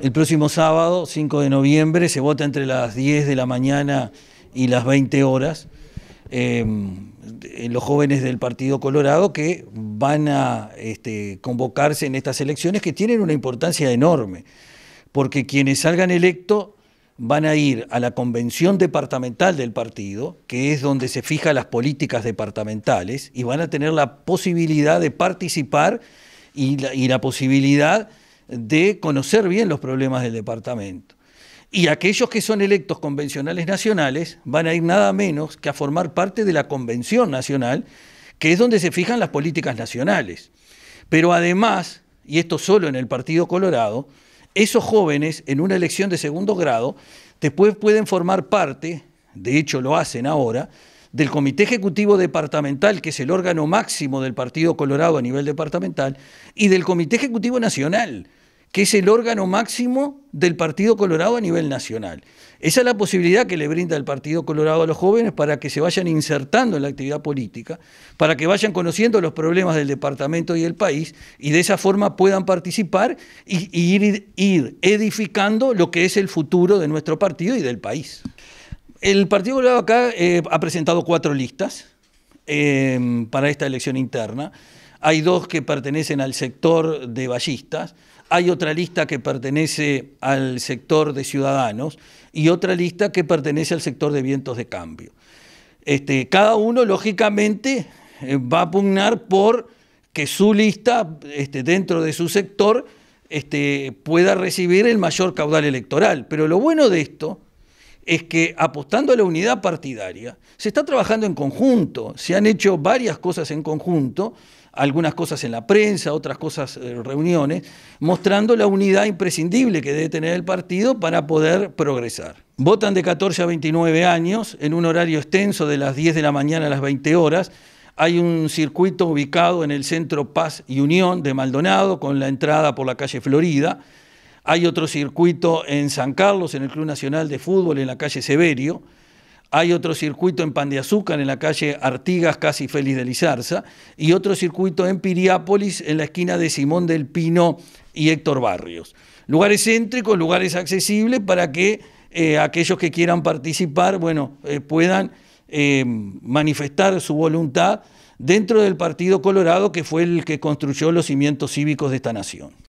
El próximo sábado, 5 de noviembre, se vota entre las 10 de la mañana y las 20 horas. Em, los jóvenes del Partido Colorado que van a este, convocarse en estas elecciones que tienen una importancia enorme, porque quienes salgan electos van a ir a la convención departamental del partido, que es donde se fijan las políticas departamentales, y van a tener la posibilidad de participar y la, y la posibilidad de conocer bien los problemas del departamento. Y aquellos que son electos convencionales nacionales van a ir nada menos que a formar parte de la Convención Nacional, que es donde se fijan las políticas nacionales. Pero además, y esto solo en el Partido Colorado, esos jóvenes en una elección de segundo grado después pueden formar parte, de hecho lo hacen ahora, del Comité Ejecutivo Departamental, que es el órgano máximo del Partido Colorado a nivel departamental, y del Comité Ejecutivo Nacional, que es el órgano máximo del Partido Colorado a nivel nacional. Esa es la posibilidad que le brinda el Partido Colorado a los jóvenes para que se vayan insertando en la actividad política, para que vayan conociendo los problemas del departamento y del país y de esa forma puedan participar y, ir, edificando lo que es el futuro de nuestro partido y del país. El Partido Colorado acá eh, ha presentado cuatro listas eh, para esta elección interna hay dos que pertenecen al sector de ballistas, hay otra lista que pertenece al sector de ciudadanos y otra lista que pertenece al sector de vientos de cambio. Este, cada uno, lógicamente, eh, va a pugnar por que su lista, este, dentro de su sector, este, pueda recibir el mayor caudal electoral. Pero lo bueno de esto es que apostando a la unidad partidaria, se está trabajando en conjunto, se han hecho varias cosas en conjunto algunas cosas en la prensa, otras cosas, en eh, reuniones, mostrando la unidad imprescindible que debe tener el partido para poder progresar. Votan de 14 a 29 años, en un horario extenso de las 10 de la mañana a las 20 horas. Hay un circuito ubicado en el Centro Paz y Unión de Maldonado, con la entrada por la calle Florida. Hay otro circuito en San Carlos, en el Club Nacional de Fútbol, en la calle Severio. Hay otro circuito en Pan de Azúcar, en la calle Artigas, casi Félix de Lizarza, y otro circuito en Piriápolis, en la esquina de Simón del Pino y Héctor Barrios. Lugares céntricos, lugares accesibles para que eh, aquellos que quieran participar, bueno, eh, puedan eh, manifestar su voluntad dentro del Partido Colorado, que fue el que construyó los cimientos cívicos de esta nación.